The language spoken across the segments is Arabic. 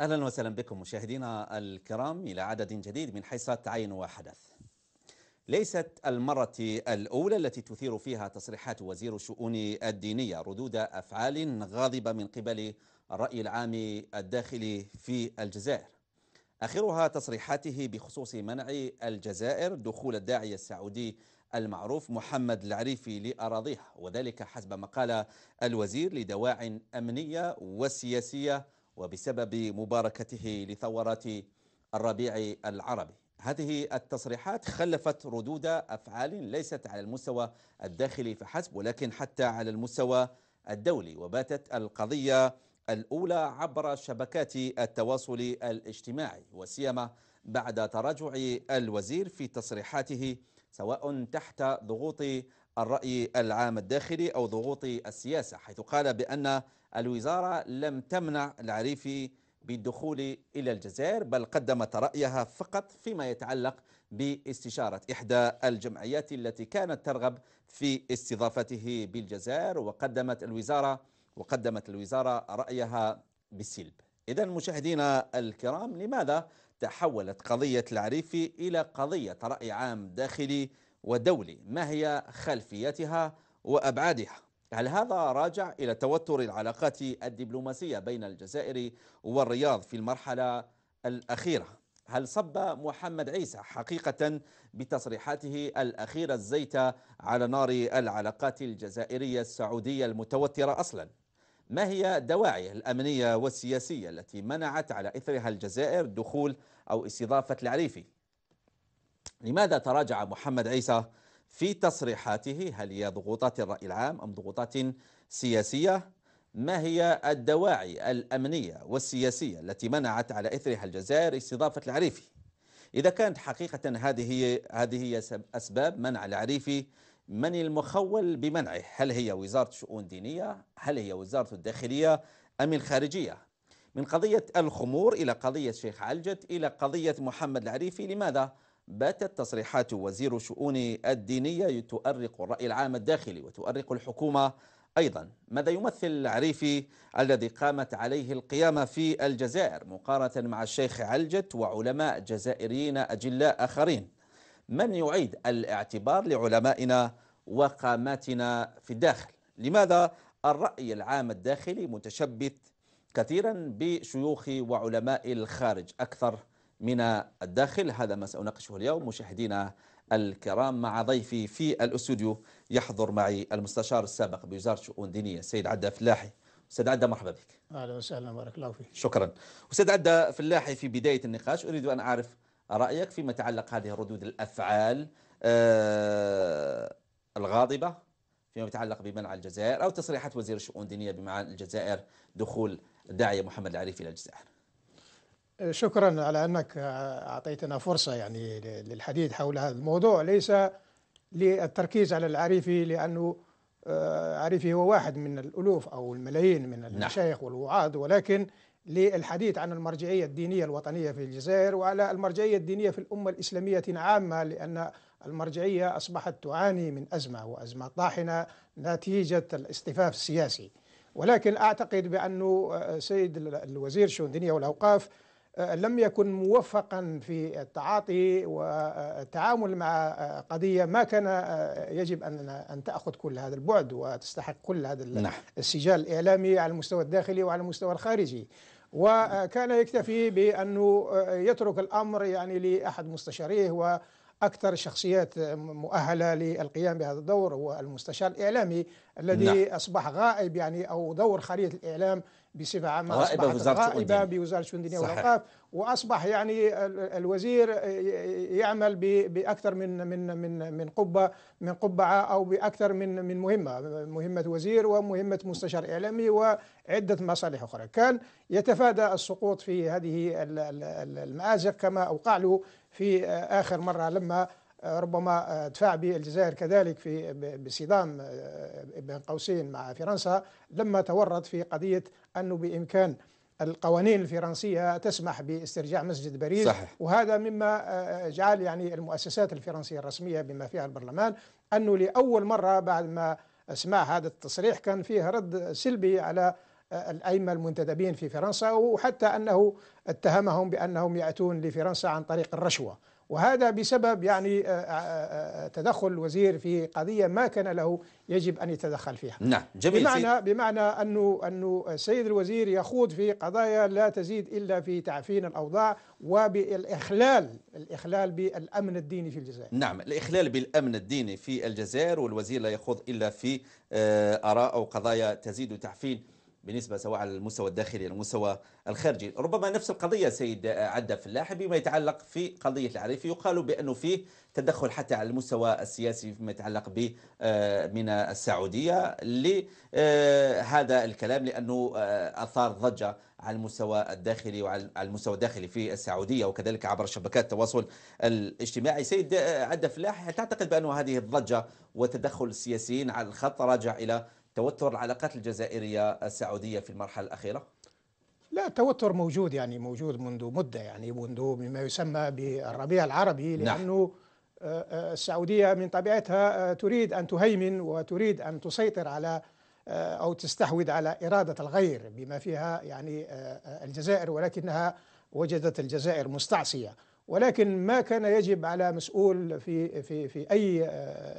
اهلا وسهلا بكم مشاهدينا الكرام الى عدد جديد من حصه عين وحدث. ليست المره الاولى التي تثير فيها تصريحات وزير الشؤون الدينيه ردود افعال غاضبه من قبل الراي العام الداخلي في الجزائر. اخرها تصريحاته بخصوص منع الجزائر دخول الداعيه السعودي المعروف محمد العريفي لاراضيها وذلك حسب ما قال الوزير لدواع امنيه وسياسيه وبسبب مباركته لثورات الربيع العربي هذه التصريحات خلفت ردود أفعال ليست على المستوى الداخلي فحسب ولكن حتى على المستوى الدولي وباتت القضية الأولى عبر شبكات التواصل الاجتماعي وسيما بعد تراجع الوزير في تصريحاته سواء تحت ضغوط الرأي العام الداخلي أو ضغوط السياسة حيث قال بأن الوزارة لم تمنع العريفي بالدخول إلى الجزائر بل قدمت رأيها فقط فيما يتعلق باستشارة إحدى الجمعيات التي كانت ترغب في استضافته بالجزائر وقدمت الوزارة وقدمت الوزارة رأيها بالسلب إذا مشاهدينا الكرام لماذا تحولت قضية العريفي إلى قضية رأي عام داخلي ودولي ما هي خلفيتها وأبعادها هل هذا راجع إلى توتر العلاقات الدبلوماسية بين الجزائر والرياض في المرحلة الأخيرة؟ هل صب محمد عيسى حقيقة بتصريحاته الأخيرة الزيتة على نار العلاقات الجزائرية السعودية المتوترة أصلا؟ ما هي دواعيه الأمنية والسياسية التي منعت على إثرها الجزائر دخول أو استضافة العريفي؟ لماذا تراجع محمد عيسى في تصريحاته هل هي ضغوطات الرأي العام أم ضغوطات سياسية ما هي الدواعي الأمنية والسياسية التي منعت على إثرها الجزائر استضافة العريفي إذا كانت حقيقة هذه هذه هي أسباب منع العريفي من المخول بمنعه هل هي وزارة شؤون دينية هل هي وزارة الداخلية أم الخارجية من قضية الخمور إلى قضية شيخ علجت إلى قضية محمد العريفي لماذا؟ باتت تصريحات وزير الشؤون الدينية تؤرق الرأي العام الداخلي وتؤرق الحكومة أيضا ماذا يمثل العريفي الذي قامت عليه القيامة في الجزائر مقارنة مع الشيخ علجت وعلماء جزائريين أجلاء آخرين من يعيد الاعتبار لعلمائنا وقاماتنا في الداخل لماذا الرأي العام الداخلي متشبث كثيرا بشيوخ وعلماء الخارج أكثر من الداخل هذا ما سأناقشه اليوم مشاهدينا الكرام مع ضيفي في الاستوديو يحضر معي المستشار السابق بوزارة شؤون دينية السيد عدا فلاحي أستاذ عدى مرحبا بك أهلا وسهلا بارك الله فيك شكرا أستاذ عدى فلاحي في بداية النقاش أريد أن أعرف رأيك فيما يتعلق هذه ردود الأفعال آه الغاضبة فيما يتعلق بمنع الجزائر أو تصريحات وزير الشؤون الدينية بمنع الجزائر دخول داعية محمد العريفي إلى الجزائر شكرا على أنك أعطيتنا فرصة يعني للحديث حول هذا الموضوع ليس للتركيز على العريفي لأنه عريفي هو واحد من الألوف أو الملايين من نعم. المشايخ والوعاظ ولكن للحديث عن المرجعية الدينية الوطنية في الجزائر وعلى المرجعية الدينية في الأمة الإسلامية عامة لأن المرجعية أصبحت تعاني من أزمة وأزمة طاحنة نتيجة الاصطفاف السياسي ولكن أعتقد بأنه سيد الوزير شؤون الدنيا والأوقاف آه، لم يكن موفقا في التعاطي والتعامل مع آه، قضية ما كان آه، يجب أن أن تأخذ كل هذا البعد وتستحق كل هذا نعم. السجال الإعلامي على المستوى الداخلي وعلى المستوى الخارجي وكان يكتفي بأنه يترك الأمر يعني لأحد مستشاريه و أكثر الشخصيات مؤهلة للقيام بهذا الدور هو المستشار الإعلامي الذي نعم. أصبح غائب يعني أو دور خريطة الإعلام بصفة عامة غائبة غائبة بوزارة الشؤون الدينية والأوقاف وأصبح يعني الوزير يعمل بأكثر من من من من قبة من قبعة أو بأكثر من من مهمة مهمة وزير ومهمة مستشار إعلامي وعدة مصالح أخرى كان يتفادى السقوط في هذه المآزق كما أوقع له في آه، آخر مرة لما آه، ربما آه، دفع به الجزائر كذلك في بصدام بين قوسين مع فرنسا لما تورط في قضية أنه بإمكان القوانين الفرنسية تسمح باسترجاع مسجد باريس صحيح. وهذا مما جعل يعني المؤسسات الفرنسية الرسمية بما فيها البرلمان أنه لأول مرة بعد ما سمع هذا التصريح كان فيه رد سلبي على الأئمة المنتدبين في فرنسا وحتى أنه اتهمهم بأنهم يأتون لفرنسا عن طريق الرشوة وهذا بسبب يعني آه، آه، آه، تدخل الوزير في قضيه ما كان له يجب ان يتدخل فيها. نعم جميل بمعنى بمعنى انه انه السيد الوزير يخوض في قضايا لا تزيد الا في تعفين الاوضاع وبالاخلال الاخلال بالامن الديني في الجزائر. نعم الاخلال بالامن الديني في الجزائر والوزير لا يخوض الا في اراء او قضايا تزيد تعفين بالنسبه سواء على المستوى الداخلي او المستوى الخارجي، ربما نفس القضيه سيد عدا فلاح بما يتعلق في قضيه العريفي يقال بانه فيه تدخل حتى على المستوى السياسي فيما يتعلق ب آه، من السعوديه لهذا آه، الكلام لانه آه، اثار ضجه على المستوى الداخلي وعلى المستوى الداخلي في السعوديه وكذلك عبر شبكات التواصل الاجتماعي سيد عدا فلاح تعتقد بان هذه الضجه وتدخل السياسيين على الخط راجع الى توتر العلاقات الجزائرية السعودية في المرحلة الأخيرة؟ لا توتر موجود يعني موجود منذ مدة يعني منذ مما يسمى بالربيع العربي نعم. لأنه آه، آه، السعودية من طبيعتها آه، تريد أن تهيمن وتريد أن تسيطر على أو تستحوذ على إرادة الغير بما فيها يعني الجزائر ولكنها وجدت الجزائر مستعصية ولكن ما كان يجب على مسؤول في في في اي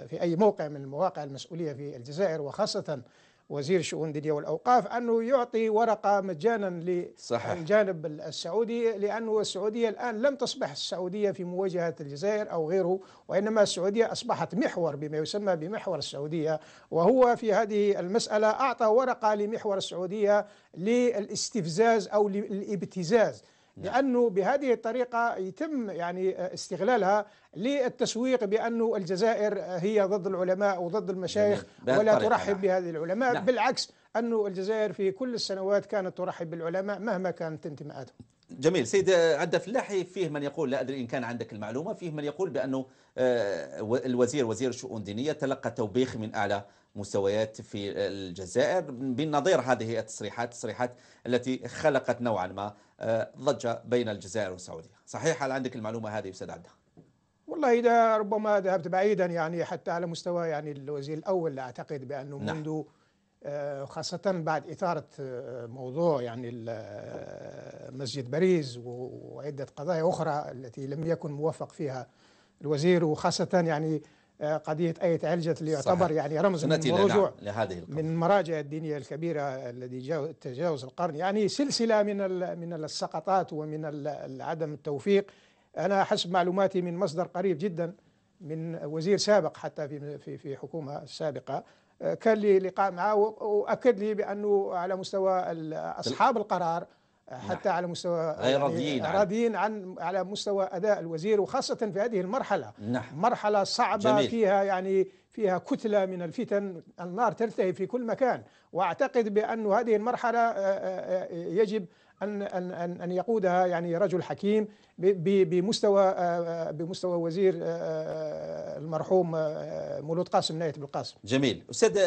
في اي موقع من مواقع المسؤوليه في الجزائر وخاصه وزير شؤون دينيه والاوقاف انه يعطي ورقه مجانا للجانب السعودي لانه السعوديه الان لم تصبح السعوديه في مواجهه الجزائر او غيره وانما السعوديه اصبحت محور بما يسمى بمحور السعوديه وهو في هذه المساله اعطى ورقه لمحور السعوديه للاستفزاز او للابتزاز نعم. لانه بهذه الطريقه يتم يعني استغلالها للتسويق بانه الجزائر هي ضد العلماء وضد المشايخ ولا ترحب نعم. بهذه العلماء نعم. بالعكس انه الجزائر في كل السنوات كانت ترحب بالعلماء مهما كانت انتماءاتهم جميل سيد عبد الفلاحي فيه من يقول لا ادري ان كان عندك المعلومه فيه من يقول بانه آه، الوزير وزير الشؤون الدينيه تلقى توبيخ من اعلى مستويات في الجزائر بالنظير هذه التصريحات التصريحات التي خلقت نوعا ما آه، ضجه بين الجزائر والسعوديه صحيح هل عندك المعلومه هذه استاذ عبده والله إذا ربما ذهبت بعيدا يعني حتى على مستوى يعني الوزير الأول أعتقد بأنه نعم. منذ آه، خاصة بعد إثارة آه، موضوع يعني آه، مسجد باريس وعدة قضايا أخرى التي لم يكن موفق فيها الوزير وخاصة يعني قضية آية علجة اللي يعتبر يعني رمز من رجوع نعم، لهذه القضية. من مراجع الدينية الكبيرة الذي تجاوز القرن يعني سلسلة من من السقطات ومن عدم التوفيق أنا حسب معلوماتي من مصدر قريب جدا من وزير سابق حتى في في في حكومة سابقة كان لي لقاء معه واكد لي بانه على مستوى اصحاب القرار نعم. حتى على مستوى غير راضيين راضيين عن على مستوى اداء الوزير وخاصه في هذه المرحله نعم. مرحله صعبه جميل. فيها يعني فيها كتله من الفتن النار ترتهي في كل مكان واعتقد بأن هذه المرحله آه، آه، آه، يجب ان ان ان ان يقودها يعني رجل حكيم بمستوى آه، آه، بمستوى وزير آه، المرحوم مولود قاسم نايت بالقاسم. جميل، استاذ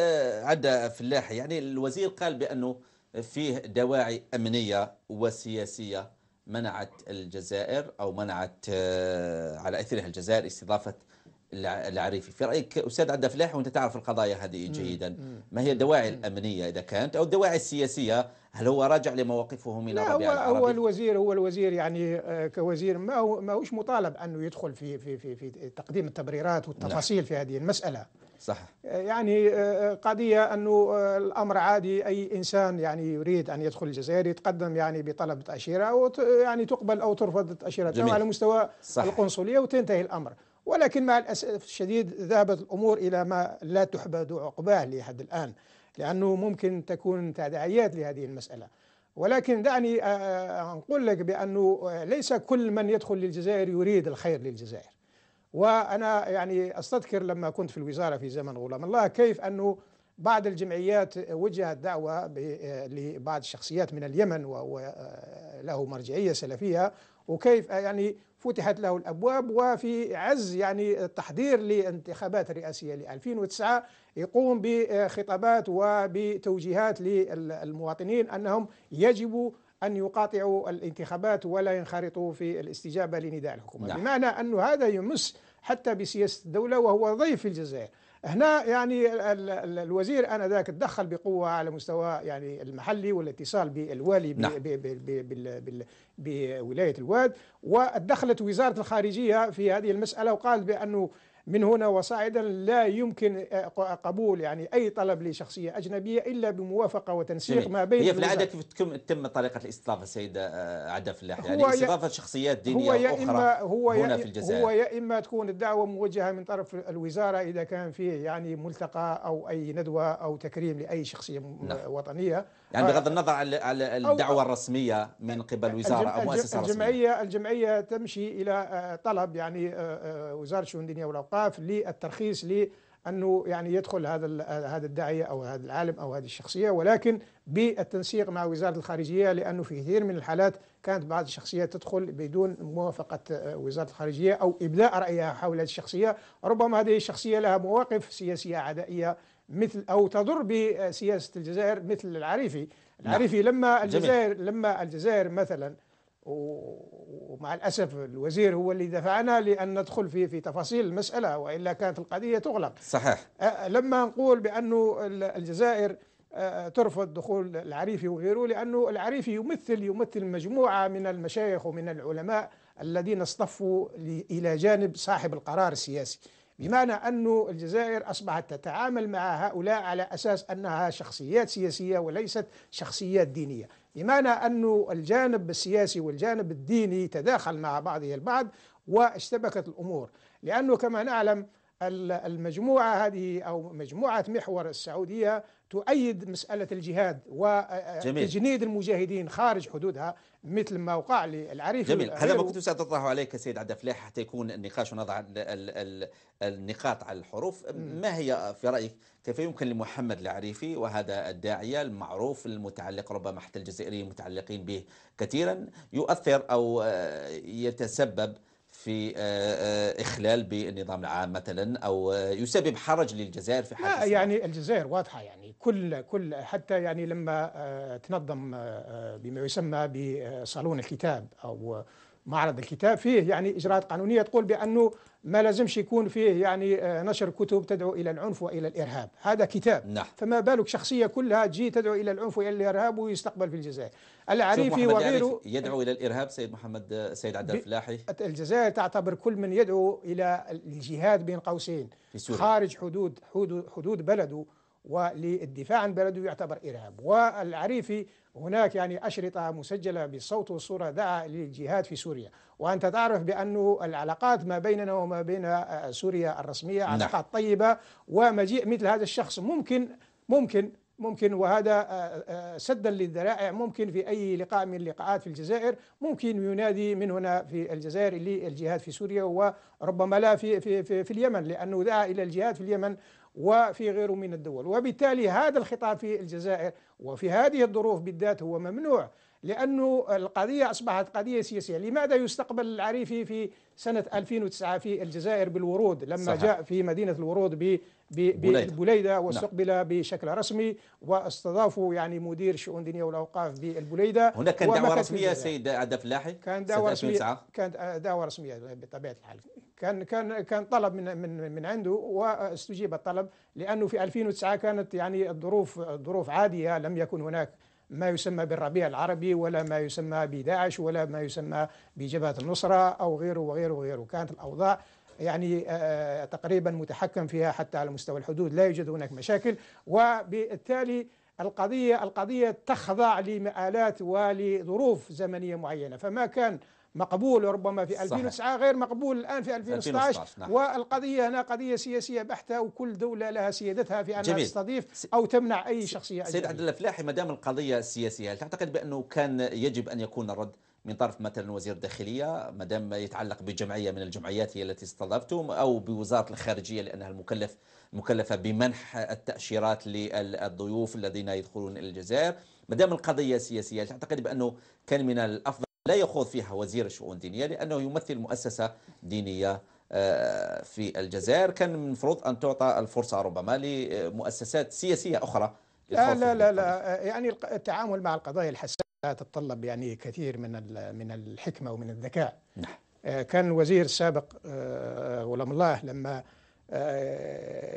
عدا فلاح يعني الوزير قال بانه فيه دواعي امنيه وسياسيه منعت الجزائر او منعت على اثرها الجزائر استضافه العريفي في رأيك أستاذ عبد الفلاح وأنت تعرف القضايا هذه جيدا ما هي الدواعي الأمنية إذا كانت أو الدواعي السياسية هل هو راجع لمواقفه من الربيع هو العربي؟ هو الوزير هو الوزير يعني آه، كوزير ما هو ما هوش مطالب انه يدخل في في في, في تقديم التبريرات والتفاصيل نعم. في هذه المساله صح آه، يعني آه، قضيه انه الامر عادي اي انسان يعني يريد ان يدخل الجزائر يتقدم يعني بطلب تاشيره يعني تقبل او ترفض تاشيرته على مستوى صح. القنصليه وتنتهي الامر ولكن مع الأسف الشديد ذهبت الأمور إلى ما لا تحبد عقباه لحد الآن لأنه ممكن تكون تداعيات لهذه المسألة ولكن دعني اقول آه، آه، لك بأنه ليس كل من يدخل للجزائر يريد الخير للجزائر وأنا يعني أستذكر لما كنت في الوزارة في زمن غلام الله كيف أنه بعض الجمعيات وجهت دعوة آه، لبعض الشخصيات من اليمن وله مرجعية سلفية وكيف يعني فتحت له الأبواب وفي عز يعني التحضير للانتخابات الرئاسية ل 2009 يقوم بخطابات وبتوجيهات للمواطنين أنهم يجب أن يقاطعوا الانتخابات ولا ينخرطوا في الاستجابة لنداء الحكومة نعم. بمعنى انه هذا يمس حتى بسياسة الدولة وهو ضيف في الجزائر هنا يعني الوزير ذاك تدخل بقوه على مستوى يعني المحلي والاتصال بالوالي نعم. بولايه الواد ودخلت وزاره الخارجيه في هذه المساله وقال بانه من هنا وصاعدا لا يمكن قبول يعني أي طلب لشخصية أجنبية إلا بموافقة وتنسيق ما بين هي في العادة كيف تتم طريقة الاستضافة السيدة آه، عدا فلاح يعني استضافة شخصيات دينية هو يا أخرى إما هو هنا في الجزائر هو يا إما تكون الدعوة موجهة من طرف الوزارة إذا كان فيه يعني ملتقى أو أي ندوة أو تكريم لأي شخصية نعم. وطنية يعني آه، بغض النظر على الدعوه الرسميه من قبل وزاره او مؤسسه رسميه الجمعيه الجمعيه تمشي الى آه، طلب يعني آه، وزاره الشؤون الدينيه والاوقاف للترخيص ل انه يعني يدخل هذا هذا الداعيه او هذا العالم او هذه الشخصيه ولكن بالتنسيق مع وزاره الخارجيه لانه في كثير من الحالات كانت بعض الشخصيات تدخل بدون موافقه وزاره الخارجيه او ابداء رايها حول هذه الشخصيه، ربما هذه الشخصيه لها مواقف سياسيه عدائيه مثل او تضر بسياسه آه، الجزائر مثل العريفي، نعم. العريفي لما الجزائر لما الجزائر مثلا ومع الاسف الوزير هو اللي دفعنا لان ندخل في في تفاصيل المساله والا كانت القضيه تغلق. صحيح. آه، آه، لما نقول بانه الجزائر ترفض دخول العريفي وغيره لانه العريفي يمثل يمثل مجموعه من المشايخ ومن العلماء الذين اصطفوا الى جانب صاحب القرار السياسي. بمعنى أن الجزائر أصبحت تتعامل مع هؤلاء على أساس أنها شخصيات سياسية وليست شخصيات دينية بمعنى أن الجانب السياسي والجانب الديني تداخل مع بعضه البعض واشتبكت الأمور لأنه كما نعلم المجموعة هذه أو مجموعة محور السعودية تؤيد مسألة الجهاد وتجنيد آه، آه، المجاهدين خارج حدودها مثل ما وقع للعريف جميل هذا ما كنت سأتطرح عليك سيد عبد الفلاح حتى يكون النقاش ونضع النقاط على الحروف ما هي في رأيك كيف يمكن لمحمد العريفي وهذا الداعية المعروف المتعلق ربما حتى الجزائريين متعلقين به كثيرا يؤثر أو آه، يتسبب في آه، آه، اخلال بالنظام العام مثلا او آه، يسبب حرج للجزائر في حاجة لا يعني الجزائر واضحه يعني كل كل حتى يعني لما تنظم بما يسمى بصالون الكتاب او معرض الكتاب فيه يعني إجراءات قانونية تقول بأنه ما لازمش يكون فيه يعني آه، نشر كتب تدعو إلى العنف وإلى الإرهاب هذا كتاب نعم. فما بالك شخصية كلها تجي تدعو إلى العنف وإلى الإرهاب ويستقبل في الجزائر العريفي وغيره يدعو إلى الإرهاب سيد محمد آه، سيد عبد الفلاحي الجزائر تعتبر كل من يدعو إلى الجهاد بين قوسين خارج حدود حدود, حدود بلده وللدفاع عن بلده يعتبر إرهاب والعريفي هناك يعني أشرطة مسجلة بالصوت والصورة دعا للجهاد في سوريا وأنت تعرف بانه العلاقات ما بيننا وما بين آه، سوريا الرسمية علاقات نعم. طيبة ومجيء مثل هذا الشخص ممكن ممكن ممكن وهذا آه، آه، سدا للذرائع ممكن في اي لقاء من اللقاءات في الجزائر ممكن ينادي من هنا في الجزائر للجهاد في سوريا وربما لا في في في, في اليمن لانه دعا الى الجهاد في اليمن وفي غيره من الدول وبالتالي هذا الخطاب في الجزائر وفي هذه الظروف بالذات هو ممنوع لأنه القضية أصبحت قضية سياسية لماذا يستقبل العريفي في سنة 2009 في الجزائر بالورود لما صحيح. جاء في مدينة الورود بالبليدة نعم. واستقبل نعم. بشكل رسمي واستضافوا يعني مدير شؤون دينية والأوقاف بالبليدة هناك كان دعوة رسمية سيد عبد الفلاحي كان دعوة رسمية كان دعوة رسمية بطبيعة الحال كان كان كان طلب من من من عنده واستجيب الطلب لأنه في 2009 كانت يعني الظروف الظروف عادية لم يكن هناك ما يسمى بالربيع العربي ولا ما يسمى بداعش ولا ما يسمى بجبهة النصرة أو غيره وغيره وغيره كانت الأوضاع يعني آه، آه، تقريبا متحكم فيها حتى على مستوى الحدود لا يوجد هناك مشاكل وبالتالي القضية القضية تخضع لمآلات ولظروف زمنية معينة فما كان مقبول ربما في 2009 غير مقبول الآن في 2016, نعم. والقضية هنا قضية سياسية بحتة وكل دولة لها سيادتها في أنها جميل. تستضيف أو تمنع أي شخصية سيد عبد الفلاحي ما دام القضية سياسية هل تعتقد بأنه كان يجب أن يكون الرد من طرف مثلا وزير الداخلية ما ما يتعلق بجمعية من الجمعيات هي التي استضافتهم أو بوزارة الخارجية لأنها المكلف مكلفة بمنح التأشيرات للضيوف الذين يدخلون إلى الجزائر ما دام القضية سياسية تعتقد بأنه كان من الأفضل لا يخوض فيها وزير الشؤون الدينية لأنه يمثل مؤسسة دينية آه، في الجزائر كان المفروض أن تعطى الفرصة ربما لمؤسسات سياسية أخرى لا لا لا, لا آه، يعني التعامل مع القضايا الحساسه تتطلب يعني كثير من من الحكمه ومن الذكاء نعم. آه، كان الوزير السابق آه، غلام الله لما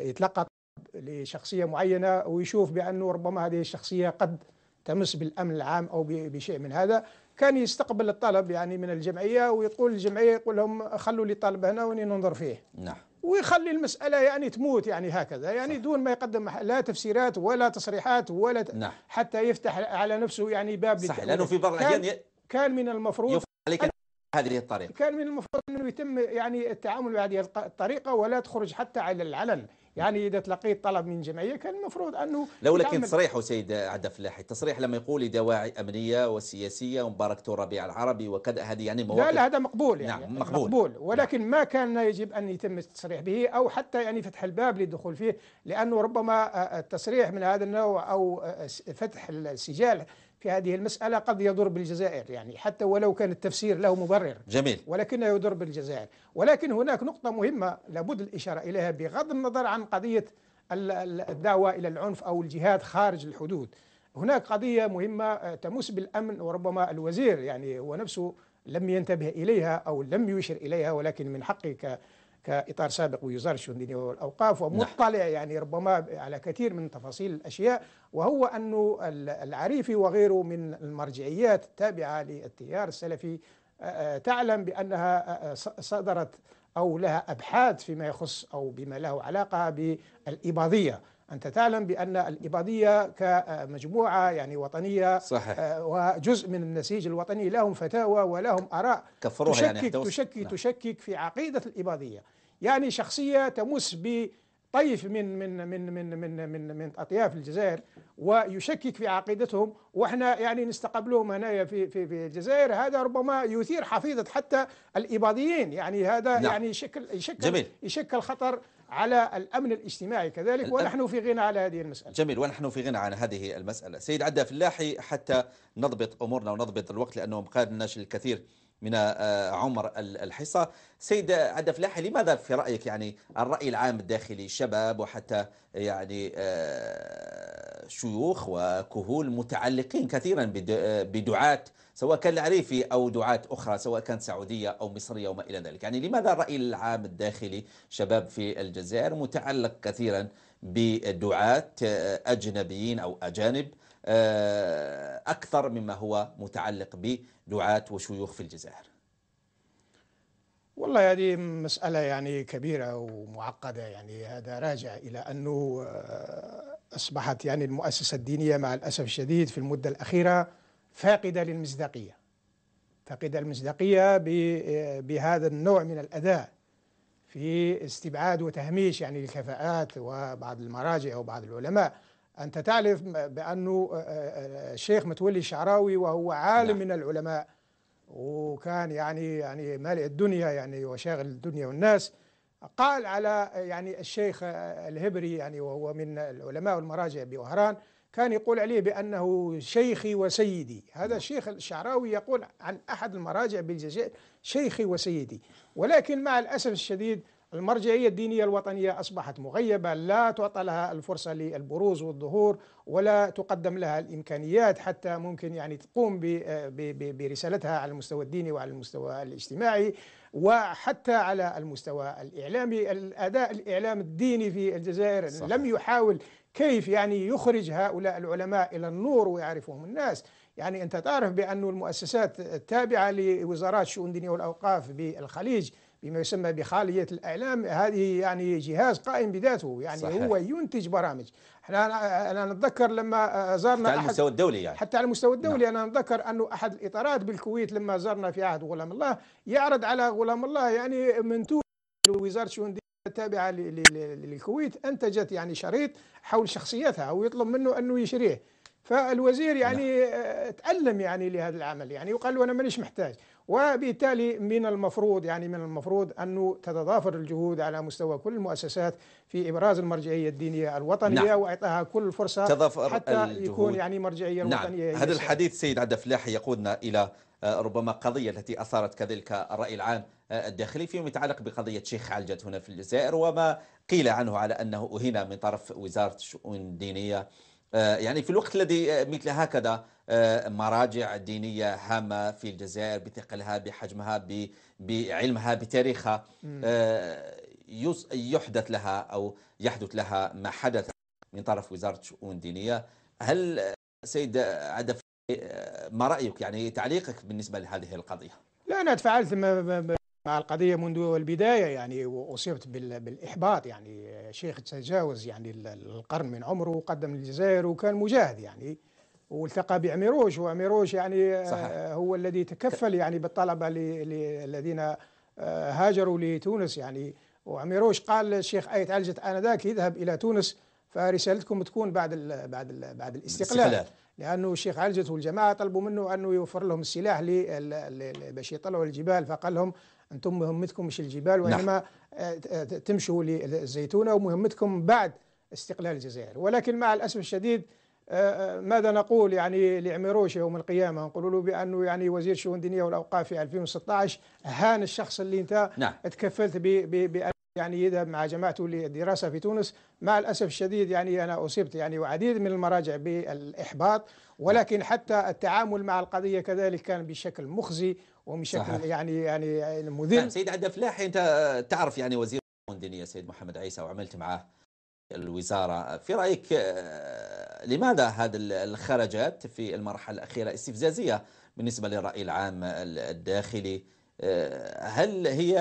يتلقى لشخصيه معينه ويشوف بانه ربما هذه الشخصيه قد تمس بالامن العام او بشيء من هذا كان يستقبل الطلب يعني من الجمعيه ويقول الجمعيه يقول لهم خلوا لي طالب هنا وننظر فيه نعم ويخلي المسألة يعني تموت يعني هكذا يعني صح. دون ما يقدم لا تفسيرات ولا تصريحات ولا نعم. حتى يفتح على نفسه يعني باب صح لأنه في بعض الأحيان كان, كان من المفروض عليك هذه الطريقة كان من المفروض أنه يتم يعني التعامل بهذه الطريقة ولا تخرج حتى على العلن يعني إذا تلقيت طلب من جمعية كان المفروض أنه لو لكن تصريحه سيد عبد الفلاحي التصريح لما يقول دواعي أمنية وسياسية ومباركة الربيع العربي وكذا هذه يعني مواقف لا لا هذا مقبول يعني نعم مقبول, مقبول نعم. ولكن نعم ما كان يجب أن يتم التصريح به أو حتى يعني فتح الباب للدخول فيه لأنه ربما التصريح آه، آه، من هذا النوع أو آه، فتح السجال في هذه المسألة قد يضر بالجزائر يعني حتى ولو كان التفسير له مبرر جميل ولكنه يضر بالجزائر ولكن هناك نقطة مهمة لابد الإشارة إليها بغض النظر عن قضية الدعوة إلى العنف أو الجهاد خارج الحدود هناك قضية مهمة آه، تمس بالأمن وربما الوزير يعني هو نفسه لم ينتبه إليها أو لم يشر إليها ولكن من حقك كاطار سابق بوزاره الشؤون الدينيه والاوقاف ومطلع نعم. يعني ربما على كثير من تفاصيل الاشياء وهو انه العريفي وغيره من المرجعيات التابعه للتيار السلفي آه، آه، تعلم بانها آه، صدرت او لها ابحاث فيما يخص او بما له علاقه بالاباضيه أنت تعلم بأن الإباضية كمجموعة يعني وطنية صحيح. وجزء من النسيج الوطني لهم فتاوى ولهم آراء تشكك يعني تشكك, نعم. تشكك في عقيدة الإباضية يعني شخصية تمس بطيف من من من من من من, من أطياف الجزائر ويشكك في عقيدتهم واحنا يعني نستقبلهم هنا في في في الجزائر هذا ربما يثير حفيظة حتى الإباضيين يعني هذا نعم. يعني يشكل يشكل جميل. يشكل خطر على الأمن الاجتماعي كذلك ونحن في غنى على هذه المسألة جميل ونحن في غنى على هذه المسألة سيد عدا فلاحي حتى نضبط أمورنا ونضبط الوقت لأنه ما الكثير من آه، آه، عمر الحصة سيد عبد الفلاح لماذا في رأيك يعني الرأي العام الداخلي الشباب وحتى يعني آه، شيوخ وكهول متعلقين كثيرا بدعاة سواء كان العريفي أو دعاة أخرى سواء كانت سعودية أو مصرية وما إلى ذلك يعني لماذا الرأي العام الداخلي شباب في الجزائر متعلق كثيرا بدعاة أجنبيين أو أجانب آه، أكثر مما هو متعلق بدعاة وشيوخ في الجزائر والله يعني مسألة يعني كبيرة ومعقدة يعني هذا راجع إلى أنه آه، أصبحت يعني المؤسسة الدينية مع الأسف الشديد في المدة الأخيرة فاقدة للمصداقية فاقدة المصداقية آه، بهذا النوع من الأداء في استبعاد وتهميش يعني الكفاءات وبعض المراجع وبعض العلماء أنت تعرف بأنه آه، آه، آه، الشيخ متولي الشعراوي وهو عالم نعم. من العلماء وكان يعني يعني مالئ الدنيا يعني وشاغل الدنيا والناس قال على يعني الشيخ الهبري يعني وهو من العلماء والمراجع بوهران كان يقول عليه بأنه شيخي وسيدي هذا نعم. الشيخ الشعراوي يقول عن أحد المراجع بالجزائر شيخي وسيدي ولكن مع الأسف الشديد المرجعية الدينية الوطنية أصبحت مغيبة لا تعطى لها الفرصة للبروز والظهور ولا تقدم لها الإمكانيات حتى ممكن يعني تقوم برسالتها على المستوى الديني وعلى المستوى الاجتماعي وحتى على المستوى الإعلامي الأداء الإعلام الديني في الجزائر صح. لم يحاول كيف يعني يخرج هؤلاء العلماء إلى النور ويعرفهم الناس يعني أنت تعرف بأن المؤسسات التابعة لوزارات الشؤون الدينية والأوقاف بالخليج بما يسمى بخالية الإعلام هذه يعني جهاز قائم بذاته يعني صحيح. هو ينتج برامج احنا انا نتذكر لما زرنا حتى على المستوى الدولي يعني حتى على المستوى نعم. الدولي نعم. انا نتذكر انه احد الاطارات بالكويت لما زرنا في عهد غلام الله يعرض على غلام الله يعني منتوج وزاره الشؤون التابعه للكويت انتجت يعني شريط حول شخصيتها ويطلب منه انه يشريه فالوزير يعني نعم. آه، تألم يعني لهذا العمل يعني وقال له انا مانيش محتاج وبالتالي من المفروض يعني من المفروض أنه تتضافر الجهود على مستوى كل المؤسسات في إبراز المرجعية الدينية الوطنية نعم. وإعطائها كل فرصة تضافر حتى الجهود. يكون يعني مرجعية نعم. وطنية هذا الحديث سيد عبد الفلاح يقودنا إلى آه، ربما قضية التي أثارت كذلك الرأي العام آه، الداخلي فيما يتعلق بقضية شيخ علجت هنا في الجزائر وما قيل عنه على أنه أهين من طرف وزارة الشؤون الدينية آه، يعني في الوقت الذي مثل هكذا آه، مراجع دينية هامة في الجزائر بثقلها بحجمها بعلمها بتاريخها آه، يحدث لها أو يحدث لها ما حدث من طرف وزارة شؤون دينية هل سيد عدف آه، ما رأيك يعني تعليقك بالنسبة لهذه القضية لا أنا تفاعلت مع القضية منذ البداية يعني وأصبت بالإحباط يعني شيخ تجاوز يعني القرن من عمره وقدم للجزائر وكان مجاهد يعني والتقى بعميروش وعميروش يعني آه، صحيح. هو الذي تكفل يعني بالطلبة الذين آه، هاجروا لتونس يعني وعميروش قال الشيخ آية علجت آنذاك يذهب إلى تونس فرسالتكم تكون بعد الـ بعد الـ بعد الاستقلال استقلال. لانه الشيخ علجت والجماعه طلبوا منه انه يوفر لهم السلاح باش يطلعوا الجبال فقال لهم انتم مهمتكم مش الجبال نعم. وانما آه، تمشوا للزيتونه ومهمتكم بعد استقلال الجزائر ولكن مع الاسف الشديد آه، آه، ماذا نقول يعني لعمروش يوم القيامه نقول له بانه يعني وزير شؤون دينيه والاوقاف في 2016 هان الشخص اللي انت نعم. تكفلت ب يعني يذهب مع جماعته للدراسه في تونس مع الاسف الشديد يعني انا اصبت يعني وعديد من المراجع بالاحباط ولكن حتى التعامل مع القضيه كذلك كان بشكل مخزي ومشكل صحيح. يعني يعني مذل نعم، سيد عبد الفلاحي انت تعرف يعني وزير الشؤون الدينيه سيد محمد عيسى وعملت معه الوزاره في رايك آه، لماذا هذه الخرجات في المرحلة الأخيرة استفزازية بالنسبة للرأي العام الداخلي آه، هل هي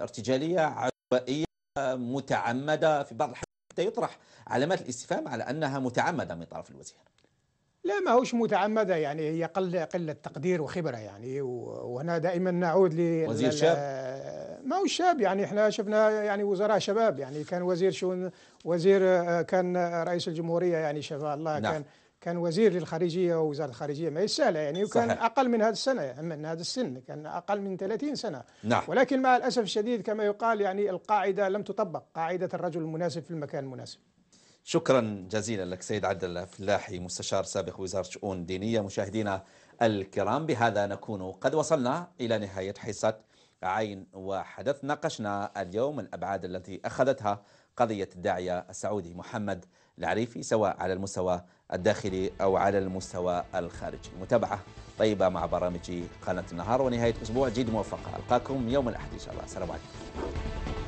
ارتجالية عشوائية متعمدة في بعض الحالات حتى يطرح علامات الاستفهام على أنها متعمدة من طرف الوزير لا ما هوش متعمدة يعني هي قل قلة تقدير وخبرة يعني وهنا دائما نعود ل وزير شاب ما هو شاب يعني احنا شفنا يعني وزراء شباب يعني كان وزير شؤون وزير آه، كان رئيس الجمهوريه يعني شفاء الله نعم. كان كان وزير للخارجيه ووزاره الخارجيه ما هي سهله يعني وكان صحيح. اقل من هذا السنه يعني من هذا السن كان اقل من 30 سنه نعم. ولكن مع الاسف الشديد كما يقال يعني القاعده لم تطبق قاعده الرجل المناسب في المكان المناسب شكرا جزيلا لك سيد عبد الفلاحي مستشار سابق وزاره شؤون دينيه مشاهدينا الكرام بهذا نكون قد وصلنا الى نهايه حصه عين وحدث ناقشنا اليوم الأبعاد التي أخذتها قضية الداعية السعودي محمد العريفي سواء على المستوى الداخلي أو على المستوى الخارجي متابعة طيبة مع برامج قناة النهار ونهاية أسبوع جديد موفقة ألقاكم يوم الأحد إن شاء الله السلام عليكم